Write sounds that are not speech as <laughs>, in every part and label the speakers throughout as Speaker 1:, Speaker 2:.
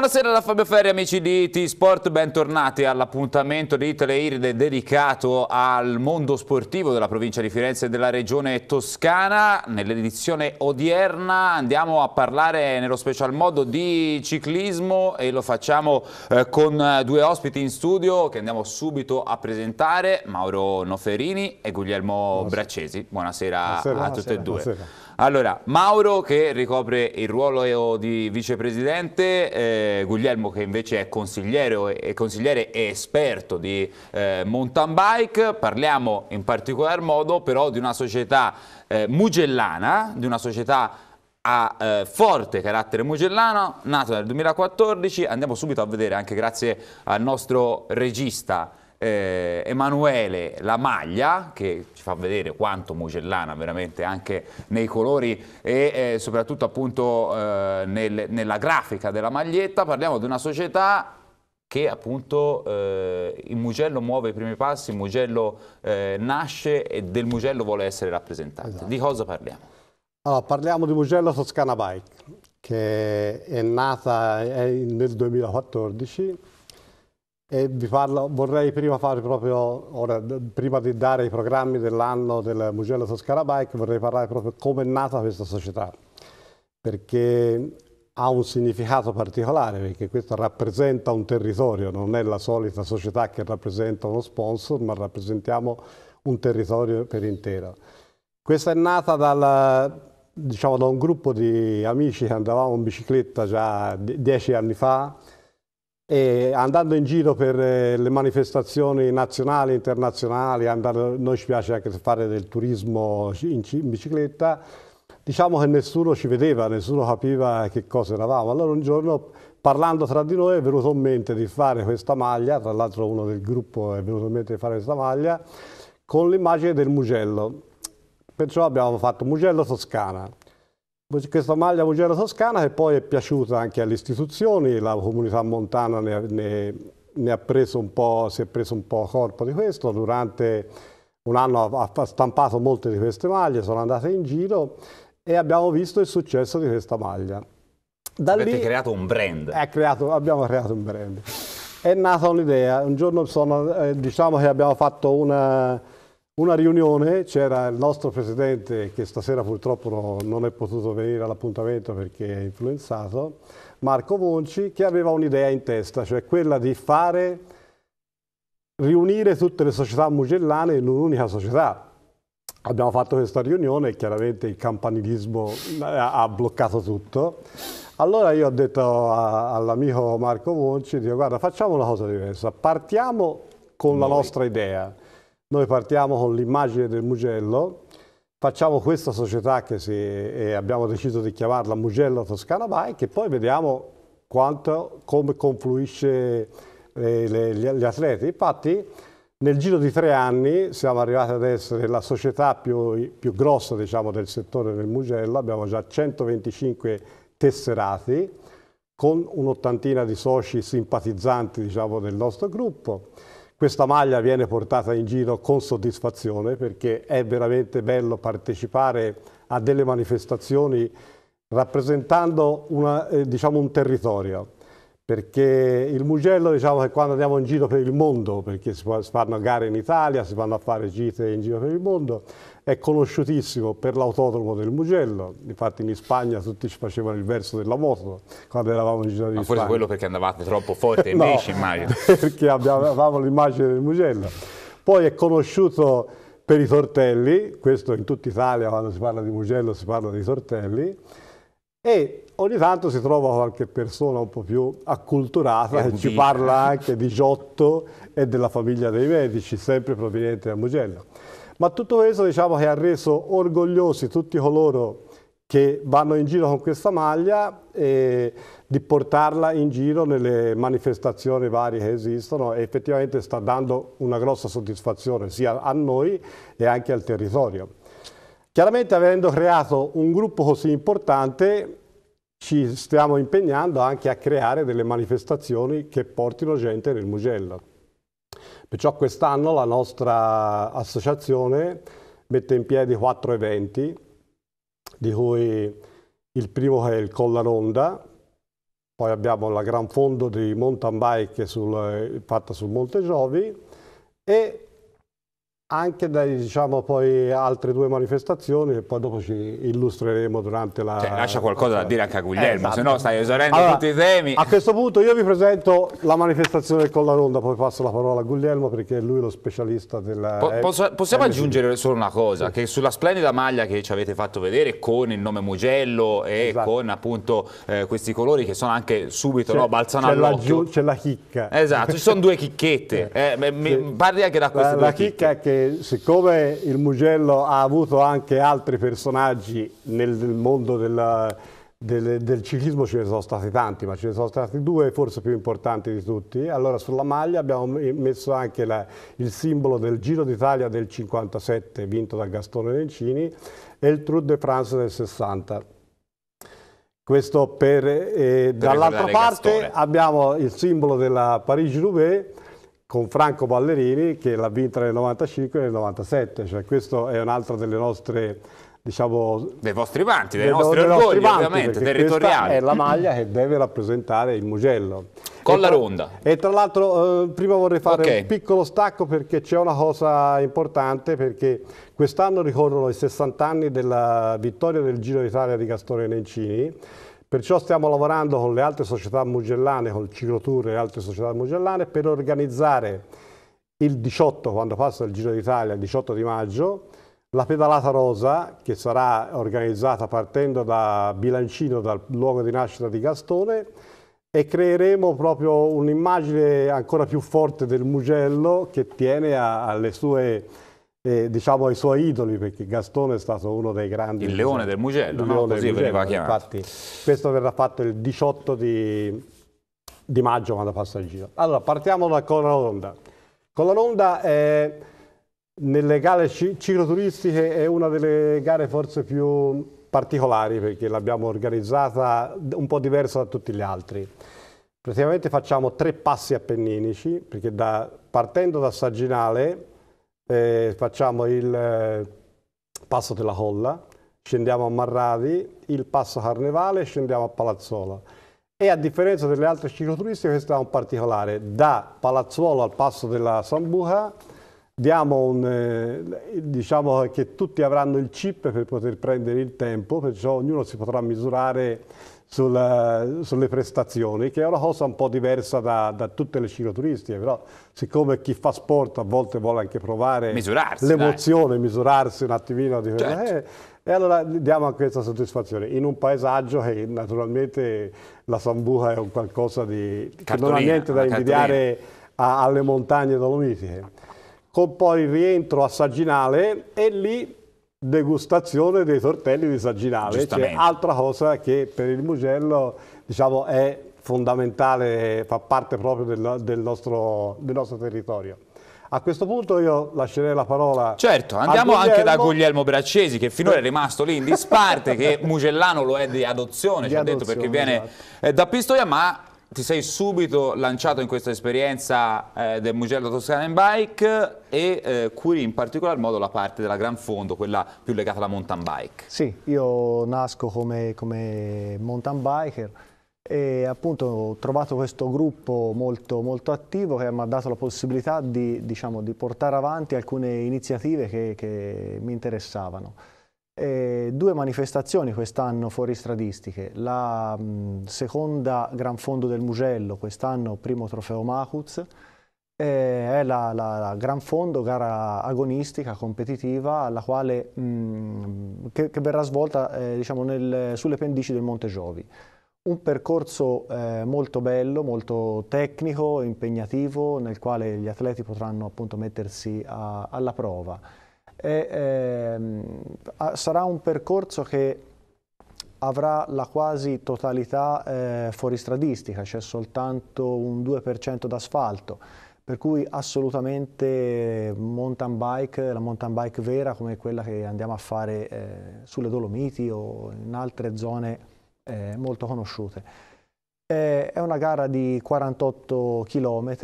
Speaker 1: Buonasera da Fabio Ferri amici di T-Sport, bentornati all'appuntamento di Teleiride dedicato al mondo sportivo della provincia di Firenze e della regione toscana. Nell'edizione odierna andiamo a parlare nello special modo di ciclismo e lo facciamo eh, con eh, due ospiti in studio che andiamo subito a presentare, Mauro Noferini e Guglielmo buonasera. Braccesi. Buonasera, buonasera a tutti e due. Buonasera. Allora, Mauro che ricopre il ruolo di vicepresidente, eh, Guglielmo che invece è consigliere, è consigliere e esperto di eh, mountain bike, parliamo in particolar modo però di una società eh, mugellana, di una società a eh, forte carattere mugellano, nata nel 2014, andiamo subito a vedere anche grazie al nostro regista eh, Emanuele La Maglia, che ci fa vedere quanto Mugellana veramente anche nei colori e eh, soprattutto appunto eh, nel, nella grafica della maglietta, parliamo di una società che appunto eh, il Mugello muove i primi passi, il Mugello eh, nasce e del Mugello vuole essere rappresentante. Esatto. Di cosa parliamo?
Speaker 2: Allora, parliamo di Mugello Toscana Bike, che è nata eh, nel 2014 e vi parlo, vorrei prima fare proprio, ora, prima di dare i programmi dell'anno del Mugello Toscana Bike, vorrei parlare proprio come è nata questa società, perché ha un significato particolare, perché questo rappresenta un territorio, non è la solita società che rappresenta uno sponsor, ma rappresentiamo un territorio per intero. Questa è nata dal, diciamo, da un gruppo di amici che andavamo in bicicletta già dieci anni fa, e andando in giro per eh, le manifestazioni nazionali e internazionali, andando, noi ci piace anche fare del turismo in, in, bicicletta, diciamo che nessuno ci vedeva, nessuno capiva che cosa eravamo. Allora un giorno parlando tra di noi è venuto in mente di fare questa maglia, tra l'altro uno del gruppo è venuto in mente di fare questa maglia, con l'immagine del Mugello. Perciò abbiamo fatto Mugello Toscana. Questa maglia Mugello Toscana che poi è piaciuta anche alle istituzioni, la comunità montana ne, ne, ne ha preso un po', si è preso un po' corpo di questo, durante un anno ha, ha stampato molte di queste maglie, sono andate in giro e abbiamo visto il successo di questa maglia. Da Avete lì, creato un brand. Creato, abbiamo creato un brand. È nata un'idea, un giorno sono, eh, diciamo che abbiamo fatto una una riunione, c'era il nostro presidente che stasera purtroppo non è potuto venire all'appuntamento perché è influenzato, Marco Vonci, che aveva un'idea in testa, cioè quella di fare, riunire tutte le società mugellane in un'unica società. Abbiamo fatto questa riunione e chiaramente il campanilismo eh, ha bloccato tutto. Allora io ho detto all'amico Marco Vonci, dico guarda facciamo una cosa diversa, partiamo con Noi. la nostra idea noi partiamo con l'immagine del Mugello, facciamo questa società che si, e abbiamo deciso di chiamarla Mugello Toscana Bike e poi vediamo quanto, come confluisce eh, le, le, gli atleti. Infatti nel giro di tre anni siamo arrivati ad essere la società più, più grossa diciamo, del settore del Mugello, abbiamo già 125 tesserati con un'ottantina di soci simpatizzanti diciamo, del nostro gruppo questa maglia viene portata in giro con soddisfazione perché è veramente bello partecipare a delle manifestazioni rappresentando una, eh, diciamo un territorio perché il Mugello diciamo che quando andiamo in giro per il mondo, perché si fanno gare in Italia, si vanno a fare gite in giro per il mondo, è conosciutissimo per l'autodromo del Mugello, infatti in Spagna tutti ci facevano il verso della moto quando eravamo in giro di Ma forse quello
Speaker 1: perché andavate troppo forte <laughs> invece no, immagino. <laughs>
Speaker 2: perché avevamo l'immagine del Mugello. Poi è conosciuto per i tortelli, questo in tutta Italia quando si parla di Mugello si parla dei tortelli, e ogni tanto si trova qualche persona un po' più acculturata che ci parla anche di <laughs> Giotto e della famiglia dei medici, sempre proveniente da Mugello. Ma tutto questo diciamo che ha reso orgogliosi tutti coloro che vanno in giro con questa maglia e di portarla in giro nelle manifestazioni varie che esistono e effettivamente sta dando una grossa soddisfazione sia a noi e anche al territorio. Chiaramente avendo creato un gruppo così importante ci stiamo impegnando anche a creare delle manifestazioni che portino gente nel Mugello. Perciò quest'anno la nostra associazione mette in piedi quattro eventi, di cui il primo è il Colla Ronda, poi abbiamo la Gran Fondo di mountain bike sul, fatta sul Monte Giovi e anche dai, diciamo, poi altre due manifestazioni e poi dopo ci illustreremo durante la... Cioè, lascia qualcosa da
Speaker 1: dire anche a Guglielmo, eh, esatto. se no esatto. stai esaurendo allora, tutti i
Speaker 2: temi. A questo punto io vi presento la manifestazione con la ronda, poi passo la parola a Guglielmo perché è lui lo specialista della... Po eh, posso, possiamo MSD. Eh,
Speaker 1: aggiungere solo una cosa, sì. che sulla splendida maglia che ci avete fatto vedere con il nome Mugello e esatto. con appunto eh, questi colori che sono anche subito, no, balzano all'occhio. C'è
Speaker 2: la chicca.
Speaker 1: Esatto, ci sono due chicchette. <laughs> Eh, sì. mi, parli anche da questo. La, la chicca
Speaker 2: è che siccome il Mugello ha avuto anche altri personaggi nel mondo della, del, del, ciclismo, ce ne sono stati tanti, ma ce ne sono stati due forse più importanti di tutti. Allora sulla maglia abbiamo messo anche la, il simbolo del Giro d'Italia del 57 vinto da Gastone Lencini e il Tour de France del 60. Questo per, eh, per dall'altra parte Gastone. abbiamo il simbolo della Parigi-Roubaix con Franco Ballerini che l'ha vinta nel 95 e nel 97, cioè questo è un'altra delle nostre diciamo
Speaker 1: dei vostri vanti, dei, dei nostri dei orgogli vanti, ovviamente, territoriali. è la maglia
Speaker 2: che deve rappresentare il Mugello. Con la ronda. E tra l'altro eh, prima vorrei fare okay. un piccolo stacco perché c'è una cosa importante perché quest'anno ricorrono i 60 anni della vittoria del Giro d'Italia di Castore Nencini Perciò stiamo lavorando con le altre società mugellane, con il Ciclotour e altre società mugellane per organizzare il 18, quando passa il Giro d'Italia, il 18 di maggio, la pedalata rosa che sarà organizzata partendo da Bilancino, dal luogo di nascita di Gastone e creeremo proprio un'immagine ancora più forte del Mugello che tiene a, alle sue eh, diciamo ai suoi idoli, perché Gastone è stato uno dei grandi... Il leone del Mugello, il leone no? Così del veniva chiamato. Infatti, questo verrà fatto il 18 di, di maggio quando passa il giro. Allora, partiamo da Colonna Colonna è, nelle gare cicloturistiche è una delle gare forse più particolari, perché l'abbiamo organizzata un po' diversa da tutti gli altri. Praticamente facciamo tre passi appenninici, perché da, partendo da Saginale eh, facciamo il eh, passo della Colla, scendiamo a Marravi, il passo Carnevale, e scendiamo a Palazzuola. E a differenza delle altre cicloturistiche questo è un particolare, da Palazzuolo al passo della Sambuca diamo un, eh, diciamo che tutti avranno il chip per poter prendere il tempo, perciò ognuno si potrà misurare sulla, sulle prestazioni, che è una cosa un po' diversa da, da, tutte le cicloturistiche, eh, però siccome chi fa sport a volte vuole anche provare l'emozione, misurarsi un attimino, di, certo. eh, e allora diamo anche questa soddisfazione in un paesaggio che naturalmente la Sambuca è un qualcosa di, cartolina, che non ha niente da invidiare a, alle montagne dolomitiche. Con poi il rientro a Sagginale e lì degustazione dei tortelli di Sagginale, cioè altra cosa che per il Mugello diciamo, è fondamentale, fa parte proprio del, del, nostro, del nostro territorio. A questo punto io lascerei la parola Certo, andiamo Guglielmo. anche da
Speaker 1: Guglielmo Braccesi che finora è rimasto lì in disparte, <laughs> che Mugellano lo è di adozione, di ci adozione, ha detto perché viene esatto. Eh, da Pistoia, ma ti sei subito lanciato in questa esperienza eh, del Mugello Toscana in Bike e eh, curi in particolar modo la parte della Gran Fondo, quella più legata alla mountain bike.
Speaker 3: Sì, io nasco come, come mountain biker e appunto ho trovato questo gruppo molto, molto attivo che mi ha dato la possibilità di, diciamo, di portare avanti alcune iniziative che, che mi interessavano. Eh, due manifestazioni quest'anno fuoristradistiche, la mh, mm, seconda Gran Fondo del Mugello, quest'anno primo trofeo Macuz, eh, è la, la, la, Gran Fondo, gara agonistica, competitiva, alla quale, mh, mm, che, che, verrà svolta eh, diciamo nel, sulle pendici del Monte Giovi. Un percorso eh, molto bello, molto tecnico, impegnativo, nel quale gli atleti potranno appunto mettersi a, alla prova e, eh, sarà un percorso che avrà la quasi totalità eh, fuoristradistica, c'è soltanto un 2% d'asfalto, per cui assolutamente mountain bike, la mountain bike vera come quella che andiamo a fare eh, sulle Dolomiti o in altre zone eh, molto conosciute. Eh, è una gara di 48 km,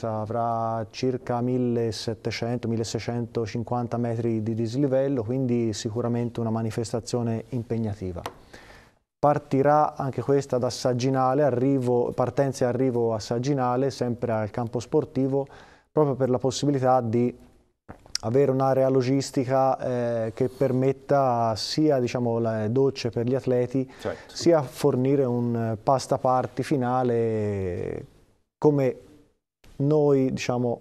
Speaker 3: avrà circa 1700-1650 metri di dislivello, quindi sicuramente una manifestazione impegnativa. Partirà anche questa da Sagginale, arrivo, partenza e arrivo a Sagginale, sempre al campo sportivo, proprio per la possibilità di avere un'area logistica eh, che permetta sia diciamo, le docce per gli atleti, certo. sia fornire un eh, pasta party finale come noi diciamo,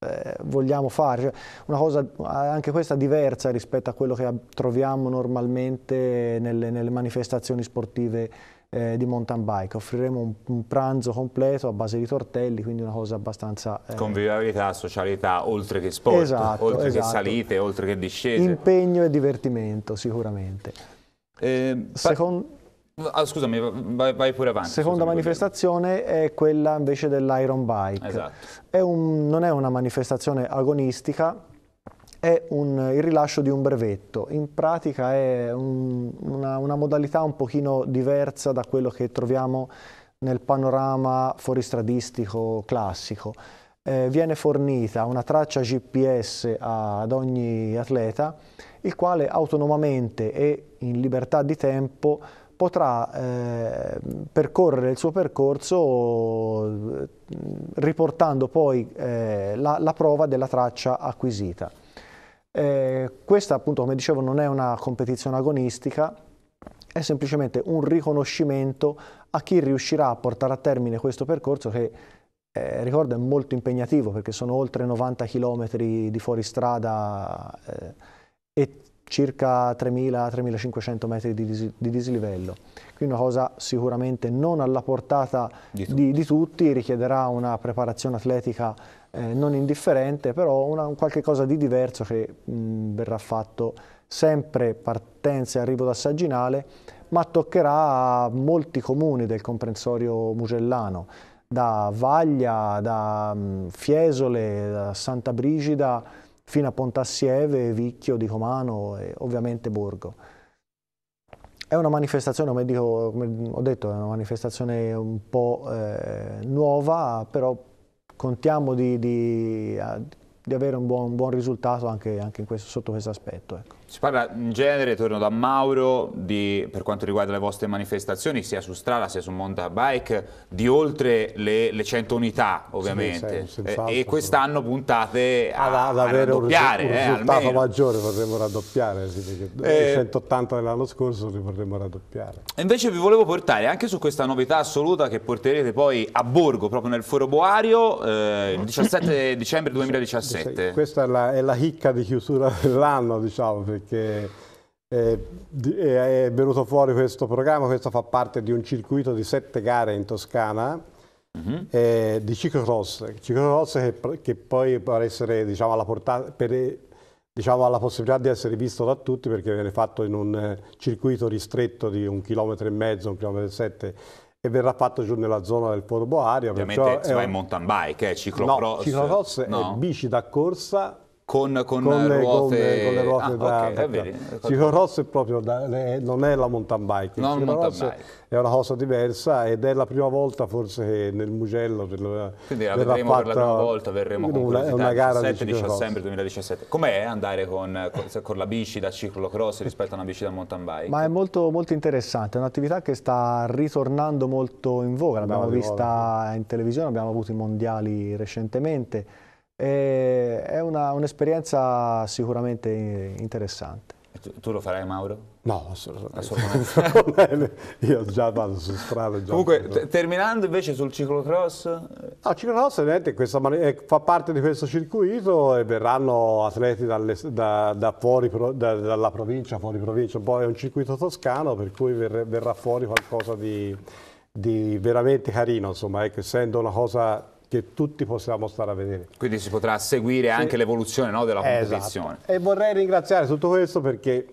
Speaker 3: eh, vogliamo fare. Cioè, una cosa eh, anche questa diversa rispetto a quello che troviamo normalmente nelle, nelle manifestazioni sportive eh, di mountain bike. Offriremo un, un, pranzo completo a base di tortelli, quindi una cosa abbastanza... Eh...
Speaker 1: Convivialità, socialità, oltre che sport, esatto, oltre esatto. che salite, oltre che discese.
Speaker 3: Impegno e divertimento sicuramente.
Speaker 1: Eh, Secondo Ah, scusami, vai, vai, pure avanti. Seconda scusami,
Speaker 3: manifestazione è quella invece dell'Iron Bike. Esatto. È un, non è una manifestazione agonistica, è un, il rilascio di un brevetto. In pratica è un, una, una, modalità un pochino diversa da quello che troviamo nel panorama fuoristradistico classico. Eh, viene fornita una traccia GPS ad ogni atleta, il quale autonomamente e in libertà di tempo potrà eh, percorrere il suo percorso riportando poi eh, la, la, prova della traccia acquisita. Eh, questa appunto come dicevo non è una competizione agonistica, è semplicemente un riconoscimento a chi riuscirà a portare a termine questo percorso che eh, ricordo è molto impegnativo perché sono oltre 90 km di fuoristrada eh, e circa 3.000-3.500 metri di, dis di, dislivello. Quindi una cosa sicuramente non alla portata di, tutti, di, di tutti richiederà una preparazione atletica eh, non indifferente, però una, un qualche cosa di diverso che mh, verrà fatto sempre partenza e arrivo da Sagginale, ma toccherà a molti comuni del comprensorio mugellano, da Vaglia, da mh, Fiesole, da Santa Brigida, fino a Pontassieve, Vicchio di Comano e ovviamente Borgo. È una manifestazione, come, dico, come ho detto, è una manifestazione un po' eh, nuova, però contiamo di, di, di avere un buon, un buon risultato anche, anche questo, sotto questo aspetto. Ecco.
Speaker 1: Si parla in genere, torno da Mauro, di, per quanto riguarda le vostre manifestazioni, sia su strada sia su mountain bike, di oltre le, le 100 unità ovviamente. Sì, eh, sì, e quest'anno puntate a, ad, ad avere un, eh, risultato eh,
Speaker 2: maggiore, vorremmo raddoppiare, sì, perché eh, i 180 dell'anno scorso li vorremmo raddoppiare.
Speaker 1: E Invece vi volevo portare anche su questa novità assoluta che porterete poi a Borgo, proprio nel Foro Boario, eh, il 17 dicembre 2017.
Speaker 2: Questa è la, è la hicca di chiusura dell'anno, diciamo, perché è, eh, eh, è venuto fuori questo programma, questo fa parte di un circuito di sette gare in Toscana mm -hmm. di ciclocross, ciclocross che, che poi può essere diciamo, alla portata, per, diciamo, alla possibilità di essere visto da tutti perché viene fatto in un circuito ristretto di un chilometro e mezzo, un chilometro e sette e verrà fatto giù nella zona del Forbo Aria. Ovviamente si va un... in
Speaker 1: mountain bike, è ciclocross. No, ciclocross no. è
Speaker 2: bici da corsa con, con, con, le, ruote... con, le, ruote... Ah, okay, bene. Ciclocross è proprio da, non è la mountain bike, non mountain bike. è una cosa diversa ed è la prima volta forse che nel Mugello quindi la vedremo fatta, per la prima volta, verremo con una, una gara 7
Speaker 1: di dicembre 2017. Com'è andare con, la bici da ciclocross rispetto a una bici da mountain
Speaker 3: bike? Ma è molto, molto interessante, è un'attività che sta ritornando molto in voga, l'abbiamo vista in televisione, abbiamo avuto i mondiali recentemente e è un'esperienza sicuramente interessante.
Speaker 2: Tu, tu, lo farai Mauro? No, assolutamente. assolutamente. <laughs> Io già vado su strada. Già Comunque, terminando
Speaker 1: invece sul ciclocross?
Speaker 2: No, il ciclocross ovviamente questa, eh, fa parte di questo circuito e verranno atleti dalle, da, da fuori, da, dalla provincia, fuori provincia, poi è un circuito toscano per cui ver, verrà fuori qualcosa di, di veramente carino, insomma, ecco, eh, essendo una cosa che tutti possiamo stare a vedere.
Speaker 1: Quindi si potrà seguire anche sì. l'evoluzione no, della esatto. competizione. Esatto.
Speaker 2: E vorrei ringraziare tutto questo perché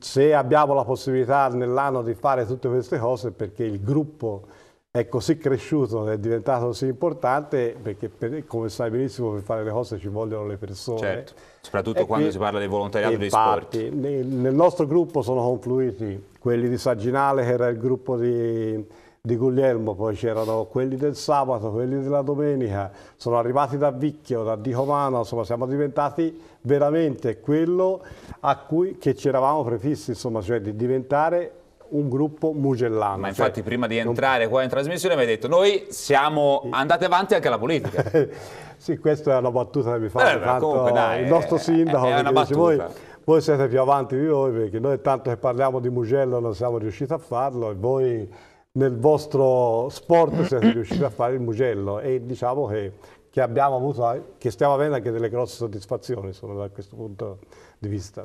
Speaker 2: se abbiamo la possibilità nell'anno di fare tutte queste cose perché il gruppo è così cresciuto, è diventato così importante perché per, come sai benissimo per fare le cose ci vogliono le persone. Certo,
Speaker 1: soprattutto e quando qui, si parla di volontariato e dei sport.
Speaker 2: Nel nostro gruppo sono confluiti quelli di Saginale che era il gruppo di di Guglielmo, poi c'erano quelli del sabato, quelli della domenica, sono arrivati da Vicchio, da Dicomano, insomma siamo diventati veramente quello a cui che ci eravamo prefissi, insomma, cioè di diventare un gruppo mugellano. Ma cioè, infatti
Speaker 1: cioè, prima di entrare non... qua in trasmissione mi hai detto noi siamo andate avanti anche alla politica.
Speaker 2: <laughs> sì, questa è una battuta che mi fa Beh, comunque, dai, il nostro sindaco. È, è una battuta. Dice, voi, voi siete più avanti di noi perché noi tanto che parliamo di Mugello non siamo riusciti a farlo e voi nel vostro sport siete riusciti a fare il Mugello e diciamo che, che, avuto, che stiamo avendo anche delle grosse soddisfazioni insomma, da questo punto di vista.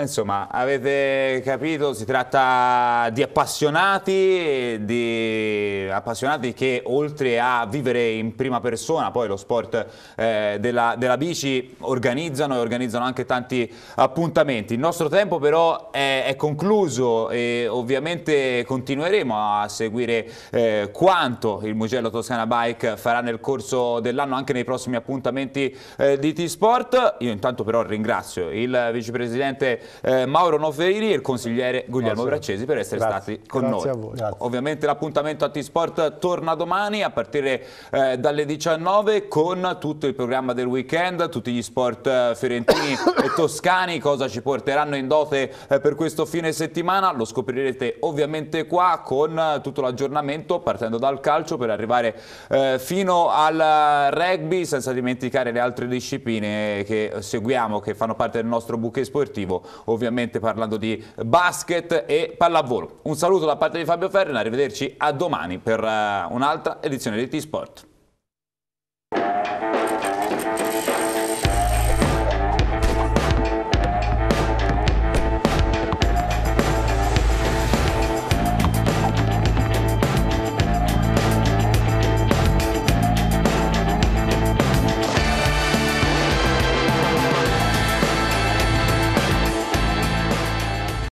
Speaker 2: Insomma,
Speaker 1: avete capito, si tratta di appassionati, di appassionati che oltre a vivere in prima persona poi lo sport eh, della, della, bici organizzano e organizzano anche tanti appuntamenti. Il nostro tempo però è, è concluso e ovviamente continueremo a seguire eh, quanto il Mugello Toscana Bike farà nel corso dell'anno anche nei prossimi appuntamenti eh, di T-Sport. Io intanto però ringrazio il vicepresidente eh, Mauro Noferini e il consigliere Guglielmo Braccesi per essere Grazie. stati con Grazie noi. Ovviamente l'appuntamento a T-Sport torna domani a partire eh, dalle 19 con tutto il programma del weekend, tutti gli sport eh, fiorentini <coughs> e toscani, cosa ci porteranno in dote eh, per questo fine settimana, lo scoprirete ovviamente qua con eh, tutto l'aggiornamento partendo dal calcio per arrivare fino al rugby senza dimenticare le altre discipline che seguiamo, che fanno parte del nostro bouquet sportivo ovviamente parlando di basket e pallavolo. Un saluto da parte di Fabio Ferri, arrivederci a domani per eh, un'altra edizione di T-Sport.